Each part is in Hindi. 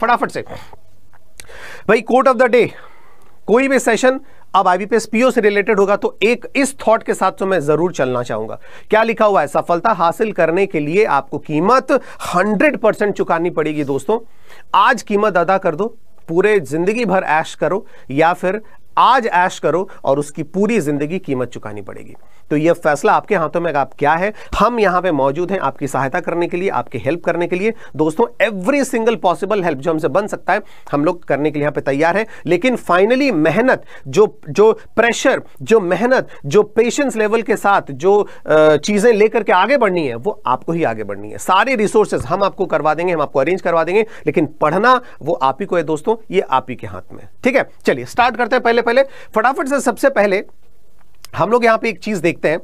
फटाफट से भाई कोर्ट ऑफ द डे कोई भी सेशन अब आईबीपीएस पीओ से रिलेटेड होगा तो एक इस थॉट के साथ तो मैं जरूर चलना चाहूंगा क्या लिखा हुआ है सफलता हासिल करने के लिए आपको कीमत 100 परसेंट चुकानी पड़ेगी दोस्तों आज कीमत अदा कर दो पूरे जिंदगी भर ऐश करो या फिर आज ऐश करो और उसकी पूरी जिंदगी कीमत चुकानी पड़ेगी तो यह फैसला आपके हाथों में आप क्या है हम यहां पे मौजूद हैं आपकी सहायता करने के लिए आपके हेल्प करने के लिए दोस्तों एवरी सिंगल पॉसिबल हेल्प जो हमसे बन सकता है हम लोग करने के लिए यहां पे तैयार है लेकिन फाइनली मेहनत जो जो प्रेशर जो मेहनत जो पेशेंस लेवल के साथ जो चीज़ें लेकर के आगे बढ़नी है वो आपको ही आगे बढ़नी है सारे रिसोर्सेज हम आपको करवा देंगे हम आपको अरेंज करवा देंगे लेकिन पढ़ना वो आप ही को है दोस्तों ये आप ही के हाथ में ठीक है चलिए स्टार्ट करते हैं पहले पहले फटाफट से सबसे पहले हम लोग यहाँ पे एक चीज देखते हैं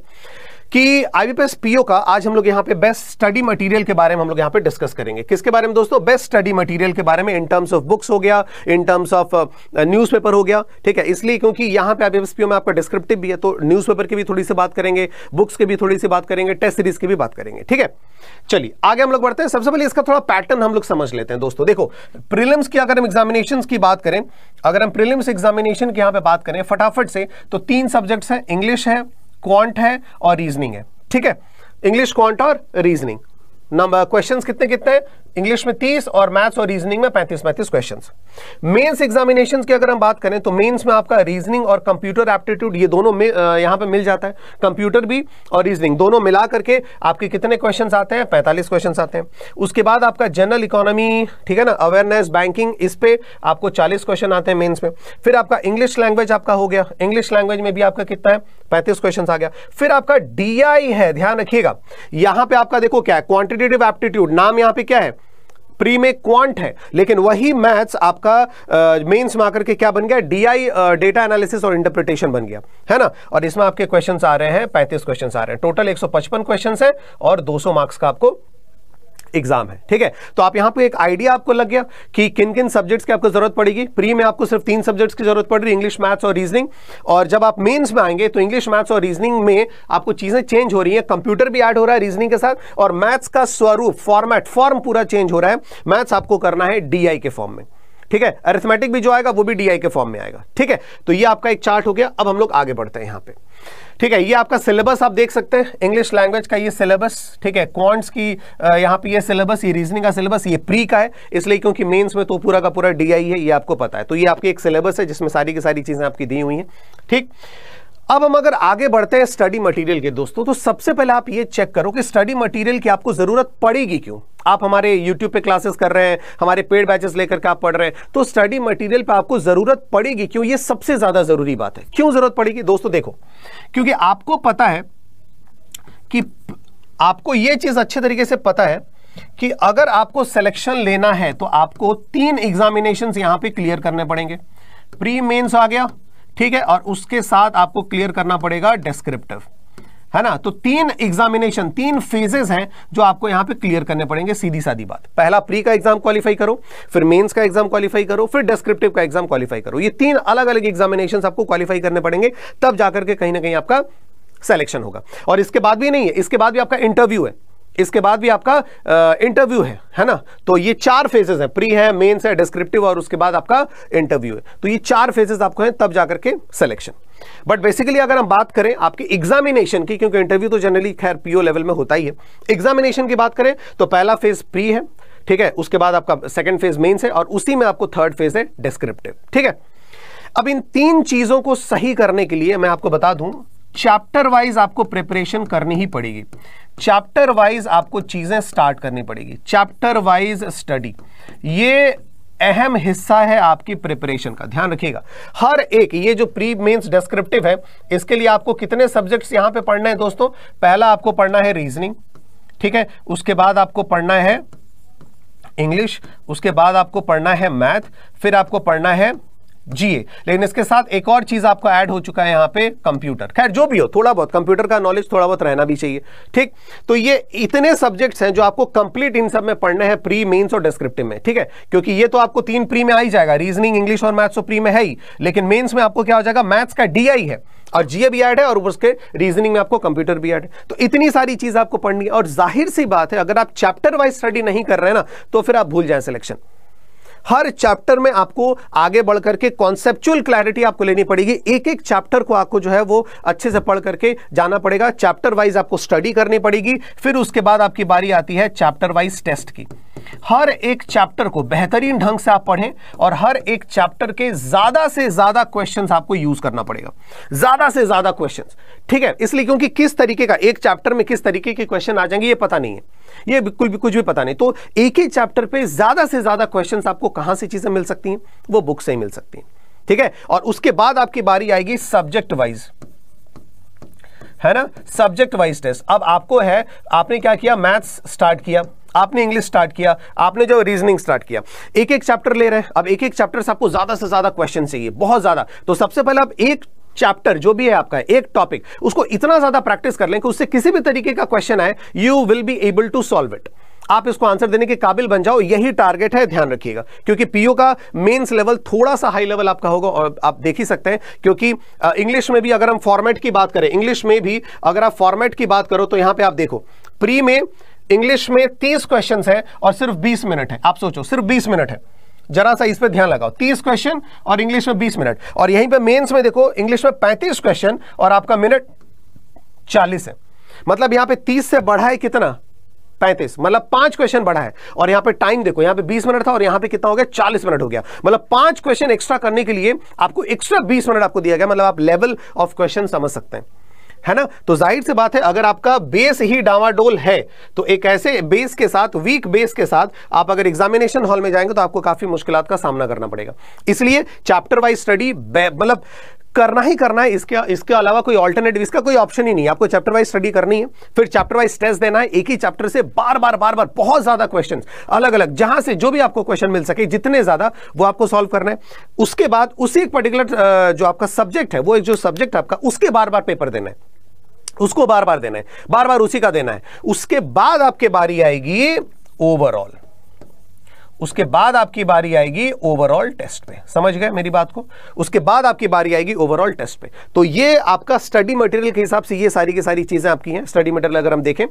कि आईबीपीएस पीओ का आज हम लोग यहाँ पे बेस्ट स्टडी मटेरियल के बारे में हम लोग यहाँ पे डिस्कस करेंगे किसके बारे में दोस्तों बेस्ट स्टडी मटेरियल के बारे में इन टर्म्स ऑफ बुक्स हो गया इन टर्म्स ऑफ पेपर हो गया ठीक है इसलिए क्योंकि यहाँ पे आईबीपीएस पीओ में आपका डिस्क्रिप्टिव भी है तो पेपर की भी थोड़ी सी बात करेंगे बुक्स की भी थोड़ी सी बात करेंगे टेस्ट सीरीज की भी बात करेंगे ठीक है चलिए आगे हम लोग बढ़ते हैं सबसे पहले इसका थोड़ा पैटर्न हम लोग समझ लेते हैं दोस्तों देखो प्रीलिम्स की अगर हम एग्जामिनेशन की बात करें अगर हम प्रीलिम्स एग्जामिनेशन की यहाँ पे बात करें फटाफट से तो तीन सब्जेक्ट्स हैं इंग्लिश है क्वांट है और रीजनिंग है ठीक है इंग्लिश क्वांट और रीजनिंग नंबर क्वेश्चंस कितने कितने हैं इंग्लिश में 30 और मैथ्स और रीजनिंग में 35 पैंतीस क्वेश्चंस मेंस एग्जामिनेशंस की अगर हम बात करें तो मेंस में आपका रीजनिंग और कंप्यूटर एप्टीट्यूड ये दोनों में यहाँ पे मिल जाता है कंप्यूटर भी और रीजनिंग दोनों मिला करके आपके कितने क्वेश्चन आते हैं पैंतालीस क्वेश्चन आते हैं उसके बाद आपका जनरल इकोनॉमी ठीक है ना अवेयरनेस बैंकिंग इस पर आपको चालीस क्वेश्चन आते हैं मेन्स में फिर आपका इंग्लिश लैंग्वेज आपका हो गया इंग्लिश लैंग्वेज में भी आपका कितना है पैंतीस क्वेश्चन आ गया फिर आपका डी है ध्यान रखिएगा यहां पर आपका देखो क्या है क्वान्टिटेटिव एप्टीट्यूड नाम यहां पर क्या है प्री में क्वांट है लेकिन वही मैथ्स आपका मेंस में आकर के क्या बन गया डीआई डेटा एनालिसिस और इंटरप्रिटेशन बन गया है ना और इसमें आपके क्वेश्चंस आ रहे हैं 35 क्वेश्चंस आ रहे हैं टोटल 155 क्वेश्चंस हैं और 200 मार्क्स का आपको एग्जाम है ठीक है तो आप यहां पे एक आइडिया आपको लग गया कि किन किन सब्जेक्ट्स की आपको जरूरत पड़ेगी प्री में आपको सिर्फ तीन सब्जेक्ट्स की जरूरत पड़ रही इंग्लिश मैथ्स और रीजनिंग और जब आप मेन्स में आएंगे तो इंग्लिश मैथ्स और रीजनिंग में आपको चीजें चेंज हो रही है कंप्यूटर भी ऐड हो रहा है रीजनिंग के साथ और मैथ्स का स्वरूप फॉर्मेट फॉर्म पूरा चेंज हो रहा है मैथ्स आपको करना है डी के फॉर्म में ठीक है अरिथमेटिक भी जो आएगा वो भी डीआई के फॉर्म में आएगा ठीक है तो ये आपका एक चार्ट हो गया अब हम लोग आगे बढ़ते हैं यहां पे ठीक है ये आपका सिलेबस आप देख सकते हैं इंग्लिश लैंग्वेज का ये सिलेबस ठीक है क्वांट्स की यहाँ पे ये सिलेबस ये रीजनिंग का सिलेबस ये प्री का है इसलिए क्योंकि मेंस में तो पूरा का पूरा डी है ये आपको पता है तो ये आपकी एक सिलेबस है जिसमें सारी की सारी चीज़ें आपकी दी हुई हैं ठीक अब हम अगर आगे बढ़ते हैं स्टडी मटेरियल के दोस्तों तो सबसे पहले आप ये चेक करो कि स्टडी मटेरियल की आपको ज़रूरत पड़ेगी क्यों आप हमारे यूट्यूब पे क्लासेस कर रहे हैं हमारे पेड बैचेस लेकर के आप पढ़ रहे हैं तो स्टडी मटेरियल पे आपको जरूरत पड़ेगी क्यों ये सबसे ज्यादा जरूरी बात है क्यों जरूरत पड़ेगी दोस्तों देखो क्योंकि आपको पता है कि आपको ये चीज अच्छे तरीके से पता है कि अगर आपको सिलेक्शन लेना है तो आपको तीन एग्जामिनेशन यहां पर क्लियर करने पड़ेंगे प्री मेन्स आ गया ठीक है और उसके साथ आपको क्लियर करना पड़ेगा डिस्क्रिप्टिव है ना तो तीन एग्जामिनेशन तीन फेजेस हैं जो आपको यहां पे क्लियर करने पड़ेंगे सीधी साधी बात पहला प्री का एग्जाम क्वालिफाई करो फिर मेंस का एग्जाम क्वालिफाई करो फिर डिस्क्रिप्टिव का एग्जाम क्वालिफाई करो ये तीन अलग अलग एग्जामिनेशन आपको क्वालिफाई करने पड़ेंगे तब जाकर के कहीं ना कहीं आपका सेलेक्शन होगा और इसके बाद भी नहीं है इसके बाद भी आपका इंटरव्यू है इसके बाद भी आपका इंटरव्यू है है ना तो ये चार फेजेस है प्री है मेन्स है डिस्क्रिप्टिव और उसके बाद आपका इंटरव्यू है तो ये चार फेजेस आपको हैं तब जाकर के सिलेक्शन बट बेसिकली अगर हम बात करें आपके एग्जामिनेशन की क्योंकि इंटरव्यू तो जनरली खैर पीओ लेवल में होता ही है एग्जामिनेशन की बात करें तो पहला फेज प्री है ठीक है उसके बाद आपका सेकेंड फेज मेन्स है और उसी में आपको थर्ड फेज है डिस्क्रिप्टिव ठीक है अब इन तीन चीजों को सही करने के लिए मैं आपको बता दूं चैप्टर वाइज आपको प्रिपरेशन करनी ही पड़ेगी चैप्टर वाइज आपको चीजें स्टार्ट करनी पड़ेगी चैप्टर वाइज स्टडी ये अहम हिस्सा है आपकी प्रिपरेशन का ध्यान रखिएगा हर एक ये जो प्री मेंस डिस्क्रिप्टिव है इसके लिए आपको कितने सब्जेक्ट्स यहां पे पढ़ना है दोस्तों पहला आपको पढ़ना है रीजनिंग ठीक है उसके बाद आपको पढ़ना है इंग्लिश उसके बाद आपको पढ़ना है मैथ फिर आपको पढ़ना है जिए लेकिन इसके साथ एक और चीज आपका ऐड हो चुका है यहां पे कंप्यूटर खैर जो भी हो थोड़ा बहुत कंप्यूटर का नॉलेज थोड़ा बहुत रहना भी चाहिए ठीक तो ये इतने सब्जेक्ट्स हैं जो आपको कंप्लीट इन सब में पढ़ने हैं प्री मेन्स और डिस्क्रिप्टिव में ठीक है क्योंकि ये तो आपको तीन प्री में आ ही जाएगा रीजनिंग इंग्लिश और मैथ्स तो प्री में है ही लेकिन मेन्स में आपको क्या हो जाएगा मैथ्स का डी है और जीए भी ऐड है और उसके रीजनिंग में आपको कंप्यूटर भी ऐड है तो इतनी सारी चीज आपको पढ़नी है और जाहिर सी बात है अगर आप चैप्टर वाइज स्टडी नहीं कर रहे हैं ना तो फिर आप भूल जाए सिलेक्शन हर चैप्टर में आपको आगे बढ़ करके कॉन्सेप्चुअल क्लैरिटी आपको लेनी पड़ेगी एक एक चैप्टर को आपको जो है वो अच्छे से पढ़ करके जाना पड़ेगा चैप्टर वाइज आपको स्टडी करनी पड़ेगी फिर उसके बाद आपकी बारी आती है चैप्टर वाइज टेस्ट की हर एक चैप्टर को बेहतरीन ढंग से आप पढ़ें और हर एक चैप्टर के ज़्यादा से ज़्यादा क्वेश्चंस आपको यूज़ करना पड़ेगा ज़्यादा से ज़्यादा क्वेश्चंस ठीक है इसलिए क्योंकि किस तरीके का एक चैप्टर में किस तरीके के क्वेश्चन आ जाएंगे ये पता नहीं है ये बिल्कुल भी कुछ भी पता नहीं तो एक ही चैप्टर पर ज़्यादा से ज़्यादा क्वेश्चन आपको कहां से चीज़ें मिल सकती हैं वो बुक से ही मिल सकती हैं ठीक है और उसके बाद आपकी बारी आएगी सब्जेक्ट वाइज है ना सब्जेक्ट वाइज टेस्ट अब आपको है आपने क्या किया मैथ्स स्टार्ट किया आपने इंग्लिश स्टार्ट किया आपने जो रीजनिंग स्टार्ट किया एक एक चैप्टर ले रहे हैं अब एक एक चैप्टर से आपको ज्यादा से ज्यादा क्वेश्चन चाहिए बहुत ज्यादा तो सबसे पहले आप एक चैप्टर जो भी है आपका एक टॉपिक उसको इतना ज्यादा प्रैक्टिस कर लें कि उससे किसी भी तरीके का क्वेश्चन आए you will be able to solve it आप इसको आंसर देने के काबिल बन जाओ यही टारगेट है ध्यान रखिएगा क्योंकि पीओ का मेंस लेवल थोड़ा सा हाई लेवल आपका होगा और आप देख ही सकते हैं क्योंकि इंग्लिश में भी अगर हम फॉर्मेट की बात करें इंग्लिश में भी अगर आप फॉर्मेट की बात करो तो यहां पे आप देखो प्री में इंग्लिश में तीस क्वेश्चन है और सिर्फ बीस मिनट है आप सोचो सिर्फ बीस मिनट है जरा सा इस पर ध्यान लगाओ 30 क्वेश्चन और इंग्लिश में 20 मिनट और यहीं पे मेंस में देखो इंग्लिश में 35 क्वेश्चन और आपका मिनट 40 है मतलब यहां पे 30 से बढ़ा है कितना पैंतीस मतलब पांच क्वेश्चन बढ़ा है और यहां पे टाइम देखो यहां पे बीस मिनट था और यहां पे कितना हो गया चालीस मिनट हो गया मतलब पांच क्वेश्चन एक्स्ट्रा करने के लिए आपको एक्स्ट्रा बीस मिनट आपको दिया गया मतलब आप लेवल ऑफ क्वेश्चन समझ सकते हैं है ना तो जाहिर सी बात है अगर आपका बेस ही डावाडोल है तो एक ऐसे बेस के साथ वीक बेस के साथ आप अगर एग्जामिनेशन हॉल में जाएंगे तो आपको काफी मुश्किल का सामना करना पड़ेगा इसलिए चैप्टर वाइज स्टडी मतलब करना ही करना है इसके इसके अलावा कोई ऑल्टरनेटिव इसका कोई ऑप्शन ही नहीं है आपको चैप्टर वाइज स्टडी करनी है फिर चैप्टर वाइज स्ट्रेस देना है एक ही चैप्टर से बार बार बार बार बहुत ज्यादा क्वेश्चन अलग अलग जहां से जो भी आपको क्वेश्चन मिल सके जितने ज्यादा वो आपको सॉल्व करना है उसके बाद उसी एक पर्टिकुलर जो आपका सब्जेक्ट है वो एक जो सब्जेक्ट आपका उसके बार बार पेपर देना है उसको बार बार देना है बार बार उसी का देना है उसके बाद आपके बारी आएगी ओवरऑल उसके बाद आपकी बारी आएगी ओवरऑल टेस्ट पे समझ गए मेरी बात को उसके बाद आपकी बारी आएगी ओवरऑल टेस्ट पे तो ये आपका स्टडी मटेरियल के हिसाब से ये सारी की सारी चीज़ें आपकी हैं स्टडी मटेरियल अगर हम देखें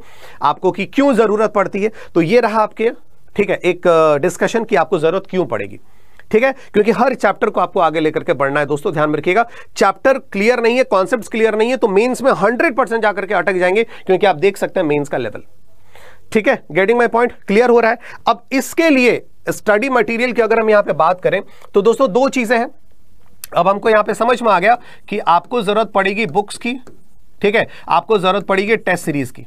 आपको कि क्यों ज़रूरत पड़ती है तो ये रहा आपके ठीक है एक डिस्कशन की आपको ज़रूरत क्यों पड़ेगी ठीक है क्योंकि हर चैप्टर को आपको आगे लेकर के बढ़ना है दोस्तों ध्यान में रखिएगा चैप्टर क्लियर नहीं है कॉन्सेप्ट क्लियर नहीं है तो मेन्स में हंड्रेड परसेंट जाकर के अटक जाएंगे क्योंकि आप देख सकते हैं मेन्स का लेवल ठीक है गेटिंग माई पॉइंट क्लियर हो रहा है अब इसके लिए स्टडी मटेरियल की अगर हम यहां पे बात करें तो दोस्तों दो चीज़ें हैं अब हमको यहां पे समझ में आ गया कि आपको ज़रूरत पड़ेगी बुक्स की ठीक है आपको ज़रूरत पड़ेगी टेस्ट सीरीज़ की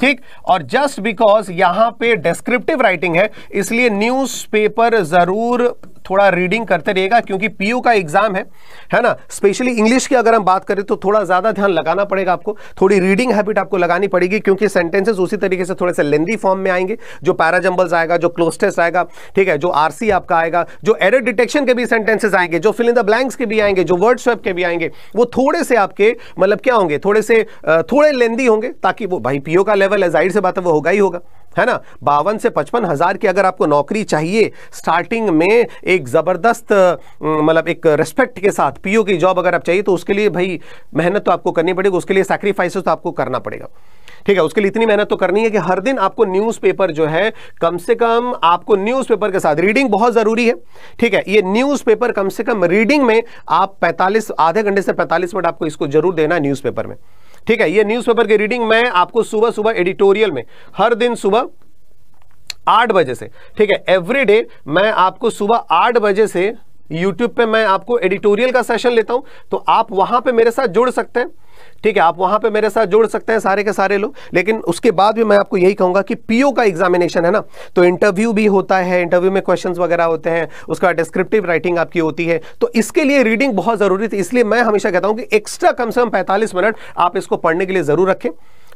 ठीक और जस्ट बिकॉज यहां पे डिस्क्रिप्टिव राइटिंग है इसलिए न्यूज़पेपर जरूर थोड़ा रीडिंग करते रहिएगा क्योंकि पीयू का एग्जाम है है ना स्पेशली इंग्लिश की अगर हम बात करें तो थोड़ा ज़्यादा ध्यान लगाना पड़ेगा आपको थोड़ी रीडिंग हैबिट आपको लगानी पड़ेगी क्योंकि सेंटेंसेस उसी तरीके से थोड़े से लेंदी फॉर्म में आएंगे जो पैराजम्बल्स आएगा जो क्लोस्टेस आएगा ठीक है जो आर आपका आएगा जो एर डिटेक्शन के भी सेंटेंसेज आएंगे जो फिलिंग द ब्लैंक्स के भी आएंगे जो वर्ड स्वेप के भी आएंगे वो थोड़े से आपके मतलब क्या होंगे थोड़े से थोड़े लेंदी होंगे ताकि वो भाई पीओ का लेवल है जाहिर से बात है वो होगा ही होगा है ना बावन से पचपन हज़ार की अगर आपको नौकरी चाहिए स्टार्टिंग में एक ज़बरदस्त मतलब एक रेस्पेक्ट के साथ पीओ की जॉब अगर आप चाहिए तो उसके लिए भाई मेहनत तो आपको करनी पड़ेगी उसके लिए सेक्रीफाइस तो आपको करना पड़ेगा ठीक है उसके लिए इतनी मेहनत तो करनी है कि हर दिन आपको न्यूज जो है कम से कम आपको न्यूज के साथ रीडिंग बहुत ज़रूरी है ठीक है ये न्यूज कम से कम रीडिंग में आप पैंतालीस आधे घंटे से पैंतालीस मिनट आपको इसको जरूर देना है न्यूज़पेपर में ठीक है ये न्यूज़पेपर की रीडिंग मैं आपको सुबह सुबह एडिटोरियल में हर दिन सुबह आठ बजे से ठीक है एवरी डे मैं आपको सुबह आठ बजे से यूट्यूब पे मैं आपको एडिटोरियल का सेशन लेता हूं तो आप वहां पे मेरे साथ जुड़ सकते हैं ठीक है आप वहां पे मेरे साथ जुड़ सकते हैं सारे के सारे लोग लेकिन उसके बाद भी मैं आपको यही कहूंगा कि पीओ का एग्जामिनेशन है ना तो इंटरव्यू भी होता है इंटरव्यू में क्वेश्चन वगैरह होते हैं उसका डिस्क्रिप्टिव राइटिंग आपकी होती है तो इसके लिए रीडिंग बहुत जरूरी थी इसलिए मैं हमेशा कहता हूं कि एक्स्ट्रा कम से कम पैंतालीस मिनट आप इसको पढ़ने के लिए जरूर रखें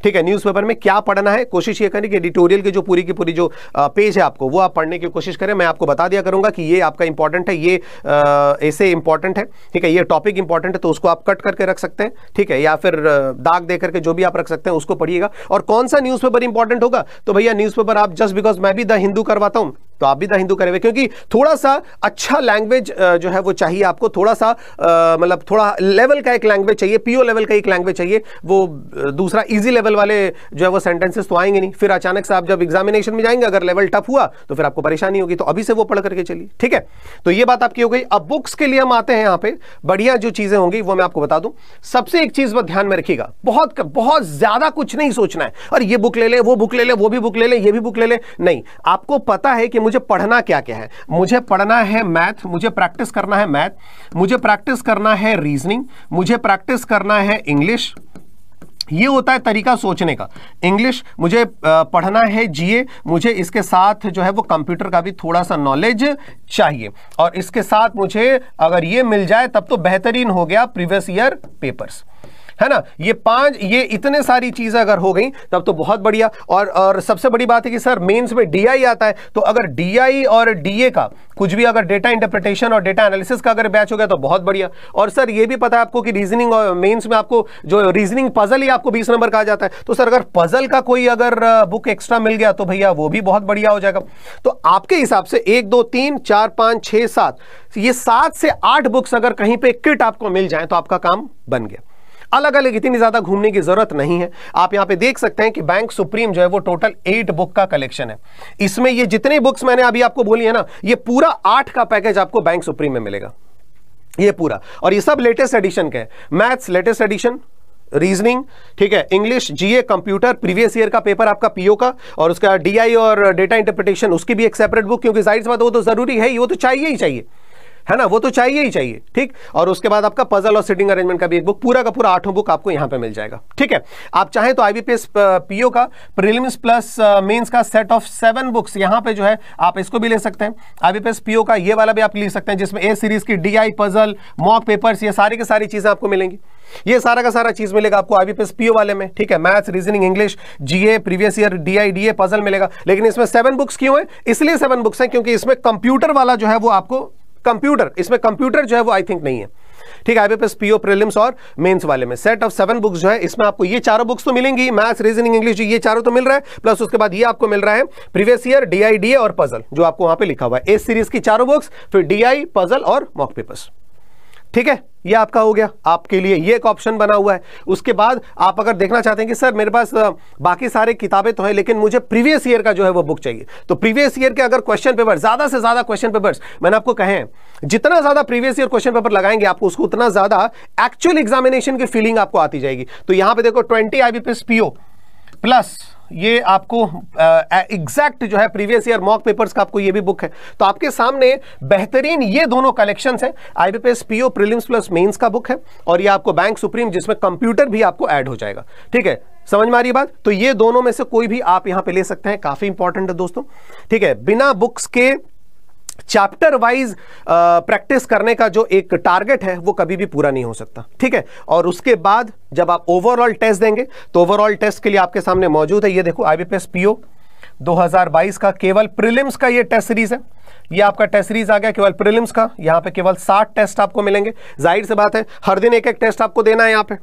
ठीक है न्यूज़पेपर में क्या पढ़ना है कोशिश ये करें कि एडिटोरियल की जो पूरी की पूरी जो पेज है आपको वो आप पढ़ने की कोशिश करें मैं आपको बता दिया करूंगा कि ये आपका इंपॉर्टेंट है ये ऐसे इंपॉर्टेंट है ठीक है ये टॉपिक इंपॉर्टेंट है तो उसको आप कट करके रख सकते हैं ठीक है या फिर दाग दे करके जो भी आप रख सकते हैं उसको पढ़िएगा और कौन सा न्यूज़पेपर इंपॉर्टेंट होगा तो भैया न्यूज़पेपर आप जस्ट बिकॉज मैं भी द हिंदू करवाता हूँ तो आप भी द हिंदू करेंगे क्योंकि थोड़ा सा अच्छा लैंग्वेज जो है वो चाहिए आपको थोड़ा सा मतलब थोड़ा लेवल का एक लैंग्वेज चाहिए पीओ लेवल का एक लैंग्वेज चाहिए वो दूसरा इजी लेवल वाले जो है वो सेंटेंसेस तो आएंगे नहीं फिर अचानक से आप जब एग्जामिनेशन में जाएंगे अगर लेवल टफ हुआ तो फिर आपको परेशानी होगी तो अभी से वो पढ़ करके चलिए ठीक है तो ये बात आपकी हो गई अब बुक्स के लिए हम आते हैं यहाँ पे बढ़िया जो चीजें होंगी वो मैं आपको बता दूं सबसे एक चीज ध्यान में रखिएगा बहुत बहुत ज्यादा कुछ नहीं सोचना है और ये बुक ले लें वो बुक ले लें वो भी बुक ले लें ये भी बुक ले लें नहीं आपको पता है कि मुझे मुझे पढ़ना क्या क्या है मुझे पढ़ना है मैथ मुझे प्रैक्टिस करना है मैथ मुझे प्रैक्टिस करना है रीजनिंग मुझे प्रैक्टिस करना है इंग्लिश ये होता है तरीका सोचने का इंग्लिश मुझे पढ़ना है जीए मुझे इसके साथ जो है वो कंप्यूटर का भी थोड़ा सा नॉलेज चाहिए और इसके साथ मुझे अगर ये मिल जाए तब तो बेहतरीन हो गया प्रीवियस ईयर पेपर्स है ना ये पांच ये इतने सारी चीजें अगर हो गई तब तो बहुत बढ़िया और और सबसे बड़ी बात है कि सर मेंस में डीआई आता है तो अगर डीआई और डीए का कुछ भी अगर डेटा इंटरप्रिटेशन और डेटा एनालिसिस का अगर बैच हो गया तो बहुत बढ़िया और सर ये भी पता है आपको कि रीजनिंग और मेंस में आपको जो रीजनिंग पजल ही आपको 20 नंबर कहा जाता है तो सर अगर पजल का कोई अगर बुक एक्स्ट्रा मिल गया तो भैया वो भी बहुत बढ़िया हो जाएगा तो आपके हिसाब से एक दो तीन चार पाँच छः सात ये सात से आठ बुक्स अगर कहीं पर किट आपको मिल जाए तो आपका काम बन गया अलग अलग इतनी ज़्यादा घूमने की ज़रूरत नहीं है आप यहां पे देख सकते हैं कि बैंक सुप्रीम जो है वो टोटल एट बुक का कलेक्शन है इसमें ये जितने बुक्स मैंने अभी आपको बोली है ना ये पूरा आठ का पैकेज आपको बैंक सुप्रीम में मिलेगा ये पूरा और ये सब लेटेस्ट एडिशन के मैथ्स लेटेस्ट एडिशन रीजनिंग ठीक है English GA computer previous year का पेपर आपका पीओ का और उसका डीआई और डेटा इंटरप्रिटेशन उसकी भी एक सेपरेट बुक क्योंकि जाहिर सी बात वो तो जरूरी है ही वो तो चाहिए ही चाहिए है ना वो तो चाहिए ही चाहिए ठीक और उसके बाद आपका पजल और सिटिंग अरेंजमेंट का भी एक बुक पूरा का पूरा आठों बुक आपको यहां पे मिल जाएगा ठीक है आप चाहें तो आईबीपीएस पीओ का प्रीलिम्स प्लस मेंस का सेट ऑफ सेवन बुक्स यहां पे जो है आप इसको भी ले सकते हैं आईबीपीएस पीओ का ये वाला भी आप ले सकते हैं जिसमें ए सीरीज की डी पजल मॉक पेपर्स ये सारी की सारी चीजें आपको मिलेंगी ये सारा का सारा चीज मिलेगा आपको आईबीपीएस पीओ वाले में ठीक है maths reasoning English GA previous year DI DA puzzle मिलेगा लेकिन इसमें सेवन बुक्स क्यों है इसलिए सेवन बुक्स हैं क्योंकि इसमें कंप्यूटर वाला जो है वो आपको कंप्यूटर इसमें कंप्यूटर जो है वो आई थिंक नहीं है ठीक है आईबीपीएस पीओ प्रीलिम्स और मेंस वाले में सेट ऑफ सेवन बुक्स जो है इसमें आपको ये चारों बुक्स तो मिलेंगी मैथ्स रीजनिंग इंग्लिश ये चारों तो मिल रहा है प्लस उसके बाद ये आपको मिल रहा है प्रीवियस ईयर डीआईडीए और पजल जो आपको वहां पे लिखा हुआ है एस सीरीज की चारों बुक्स फिर डीआई पजल और मॉक पेपर्स ठीक है ये आपका हो गया आपके लिए ये एक ऑप्शन बना हुआ है उसके बाद आप अगर देखना चाहते हैं कि सर मेरे पास बाकी सारे किताबें तो हैं लेकिन मुझे प्रीवियस ईयर का जो है वो बुक चाहिए तो प्रीवियस ईयर के अगर क्वेश्चन पेपर ज़्यादा से ज़्यादा क्वेश्चन पेपर्स मैंने आपको कहे हैं जितना ज़्यादा प्रीवियस ईयर क्वेश्चन पेपर लगाएंगे आपको उसको उतना ज़्यादा एक्चुअल एग्जामिनेशन की फीलिंग आपको आती जाएगी तो यहां पर देखो ट्वेंटी आई पीओ प्लस ये आपको एग्जैक्ट जो है प्रीवियस ईयर मॉक पेपर्स का आपको ये भी बुक है तो आपके सामने बेहतरीन ये दोनों कलेक्शन है IBPS PO prelims plus mains का बुक है और ये आपको बैंक सुप्रीम जिसमें कंप्यूटर भी आपको ऐड हो जाएगा ठीक है समझ में आ रही बात तो ये दोनों में से कोई भी आप यहां पे ले सकते हैं काफी इंपॉर्टेंट है दोस्तों ठीक है बिना बुक्स के चैप्टर वाइज प्रैक्टिस करने का जो एक टारगेट है वो कभी भी पूरा नहीं हो सकता ठीक है और उसके बाद जब आप ओवरऑल टेस्ट देंगे तो ओवरऑल टेस्ट के लिए आपके सामने मौजूद है ये देखो I B P S P O 2022 का केवल प्रीलिम्स का ये टेस्ट सीरीज है ये आपका टेस्ट सीरीज आ गया केवल प्रीलिम्स का यहाँ पे केवल 60 टेस्ट आपको मिलेंगे जाहिर से बात है हर दिन एक एक टेस्ट आपको देना है यहाँ पे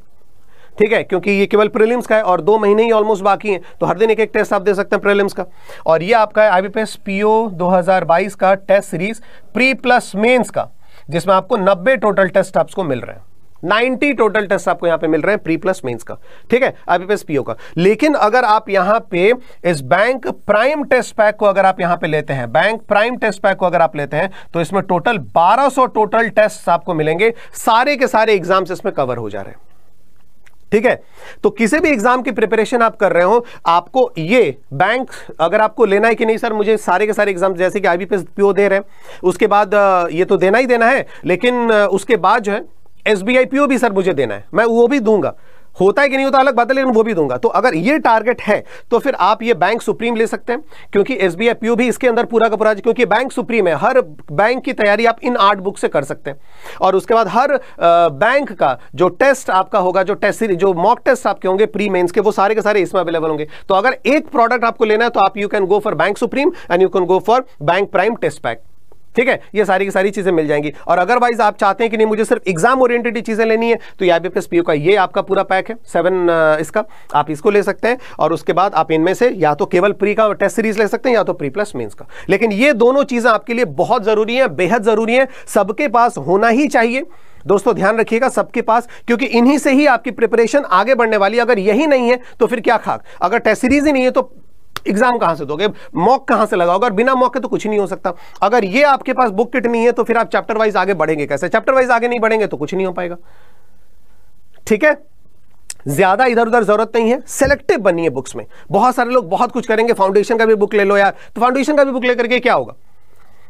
ठीक है क्योंकि ये केवल प्रीलिम्स का है और दो महीने ही ऑलमोस्ट बाकी हैं तो हर दिन एक एक टेस्ट आप दे सकते हैं प्रीलिम्स का और ये आपका है आईबीपीएस पीओ 2022 का test series pre plus mains का जिसमें आपको 90 टोटल टेस्ट आपको मिल रहे हैं 90 टोटल टेस्ट आपको यहां पे मिल रहे हैं प्री प्लस मेंस का ठीक है आईबीपीएस पीओ का लेकिन अगर आप यहां पे इस बैंक प्राइम टेस्ट पैक को अगर आप यहां पे लेते हैं बैंक प्राइम टेस्ट पैक को अगर आप लेते हैं तो इसमें टोटल 1200 टोटल टेस्ट आपको मिलेंगे सारे के सारे एग्जाम्स इसमें कवर हो जा रहे हैं ठीक है तो किसी भी एग्जाम की प्रिपरेशन आप कर रहे हो आपको ये बैंक अगर आपको लेना है कि नहीं सर मुझे सारे के सारे एग्जाम जैसे कि आई बी पीओ दे रहे हैं उसके बाद ये तो देना ही देना है लेकिन उसके बाद जो है एस बी आई पीओ भी सर मुझे देना है मैं वो भी दूंगा होता है कि नहीं होता अलग बात है लेकिन वो भी दूंगा तो अगर ये टारगेट है तो फिर आप ये बैंक सुप्रीम ले सकते हैं क्योंकि एस बी भी इसके अंदर पूरा का पूरा क्योंकि बैंक सुप्रीम है हर बैंक की तैयारी आप इन आर्ट बुक से कर सकते हैं और उसके बाद हर बैंक का जो टेस्ट आपका होगा जो टेस्ट जो मॉक टेस्ट आपके होंगे प्री मेन्स के वो सारे के सारे इसमें अवेलेबल होंगे तो अगर एक प्रोडक्ट आपको लेना है तो आप you can go for bank supreme and you can go for bank prime test pack ठीक है ये सारी की सारी चीज़ें मिल जाएंगी और अदरवाइज आप चाहते हैं कि नहीं मुझे सिर्फ एग्जाम ओरिएंटेड चीज़ें लेनी है तो या बी पी का ये आपका पूरा पैक है सेवन इसका आप इसको ले सकते हैं और उसके बाद आप इनमें से या तो केवल प्री का टेस्ट सीरीज ले सकते हैं या तो प्री प्लस मीन्स का लेकिन ये दोनों चीज़ें आपके लिए बहुत ज़रूरी है बेहद ज़रूरी है सबके पास होना ही चाहिए दोस्तों ध्यान रखिएगा सबके पास क्योंकि इन्हीं से ही आपकी प्रिपरेशन आगे बढ़ने वाली अगर यही नहीं है तो फिर क्या खाक अगर टेस्ट सीरीज ही नहीं है तो एग्जाम कहां से दोगे मॉक कहां से लगाओगे और बिना मॉक के तो कुछ नहीं हो सकता अगर ये आपके पास बुक किट नहीं है तो फिर आप चैप्टर वाइज आगे बढ़ेंगे कैसे चैप्टर वाइज आगे नहीं बढ़ेंगे तो कुछ नहीं हो पाएगा ठीक है ज्यादा इधर उधर जरूरत नहीं है सेलेक्टिव बनिए बुक्स में बहुत सारे लोग बहुत कुछ करेंगे फाउंडेशन का भी बुक ले लो यार तो फाउंडेशन का भी बुक लेकर के क्या होगा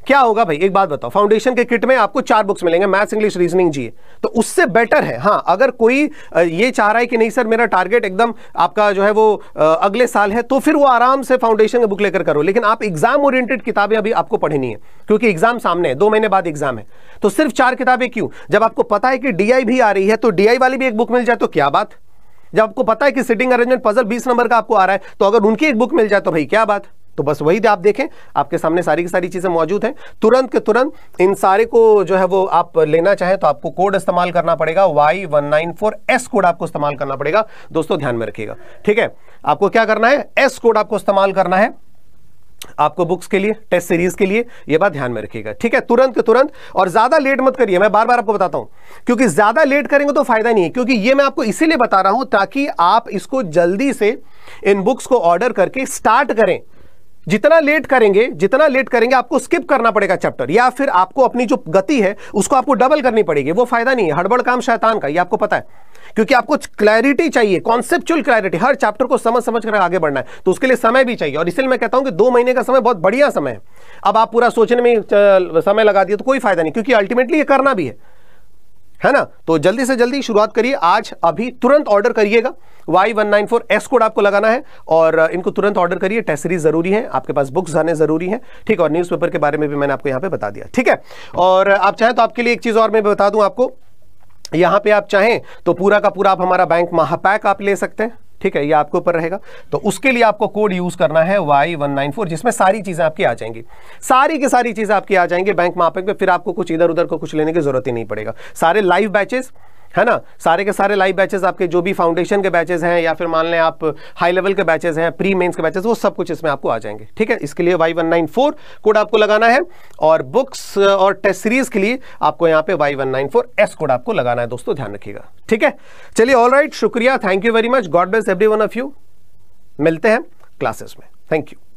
क्या होगा भाई एक बात बताओ फाउंडेशन के किट में आपको चार बुक्स मिलेंगे मैथ्स इंग्लिश रीजनिंग जी तो उससे बेटर है हाँ अगर कोई ये चाह रहा है कि नहीं सर मेरा टारगेट एकदम आपका जो है वो अगले साल है तो फिर वो आराम से फाउंडेशन का बुक लेकर करो लेकिन आप एग्जाम ओरिएंटेड किताबें अभी आपको पढ़नी है क्योंकि एग्जाम सामने है दो महीने बाद एग्जाम है तो सिर्फ चार किताबें क्यों जब आपको पता है कि डीआई भी आ रही है तो डी वाली भी एक बुक मिल जाए तो क्या बात जब आपको पता है कि सिटिंग अरेंजमेंट पजल बीस नंबर का आपको आ रहा है तो अगर उनकी एक बुक मिल जाए तो भाई क्या बात तो बस वही आप देखें आपके सामने सारी की सारी चीज़ें मौजूद हैं तुरंत के तुरंत इन सारे को जो है वो आप लेना चाहें तो आपको कोड इस्तेमाल करना पड़ेगा Y one nine four S code आपको इस्तेमाल करना पड़ेगा दोस्तों ध्यान में रखिएगा ठीक है आपको क्या करना है एस कोड आपको इस्तेमाल करना है आपको बुक्स के लिए टेस्ट सीरीज के लिए यह बात ध्यान में रखिएगा ठीक है तुरंत के तुरंत और ज्यादा लेट मत करिए मैं बार बार आपको बताता हूं क्योंकि ज्यादा लेट करेंगे तो फायदा नहीं है क्योंकि ये मैं आपको इसीलिए बता रहा हूं ताकि आप इसको जल्दी से इन बुक्स को ऑर्डर करके स्टार्ट करें जितना लेट करेंगे जितना लेट करेंगे आपको स्किप करना पड़ेगा चैप्टर या फिर आपको अपनी जो गति है उसको आपको डबल करनी पड़ेगी वो फायदा नहीं है हड़बड़ काम शैतान का ये आपको पता है क्योंकि आपको क्लैरिटी चाहिए कॉन्सेप्चुअल क्लैरिटी हर चैप्टर को समझ समझ कर आगे बढ़ना है तो उसके लिए समय भी चाहिए और इसलिए मैं कहता हूं कि दो महीने का समय बहुत बढ़िया समय है अब आप पूरा सोचने में समय लगा दिए तो कोई फायदा नहीं क्योंकि अल्टीमेटली ये करना भी है है ना तो जल्दी से जल्दी शुरुआत करिए आज अभी तुरंत ऑर्डर करिएगा Y one nine four S code आपको लगाना है और इनको तुरंत ऑर्डर करिए टेस्ट जरूरी है आपके पास बुक्स आने जरूरी है ठीक और न्यूज़पेपर के बारे में भी मैंने आपको यहाँ पे बता दिया ठीक है और आप चाहें तो आपके लिए एक चीज़ और मैं बता दूँ आपको यहाँ पे आप चाहें तो पूरा का पूरा आप हमारा बैंक महापैक आप ले सकते हैं ठीक है ये आपके ऊपर रहेगा तो उसके लिए आपको कोड यूज करना है वाई वन नाइन फोर जिसमें सारी चीजें आपकी आ जाएंगी सारी की सारी चीजें आपकी आ जाएंगी बैंक मापे पे फिर आपको कुछ इधर उधर को कुछ लेने की जरूरत ही नहीं पड़ेगा सारे लाइव बैचेस है ना सारे के सारे लाइव बैचेस आपके जो भी फाउंडेशन के बैचेस हैं या फिर मान लें आप हाई लेवल के बैचेस हैं प्री मेंस के बैचेस वो सब कुछ इसमें आपको आ जाएंगे ठीक है इसके लिए Y one nine four code आपको लगाना है और बुक्स और टेस्ट सीरीज के लिए आपको यहाँ पे Y one nine four S code आपको लगाना है दोस्तों ध्यान रखिएगा ठीक है चलिए ऑल राइट शुक्रिया thank you very much God bless every one of you मिलते हैं क्लासेस में थैंक यू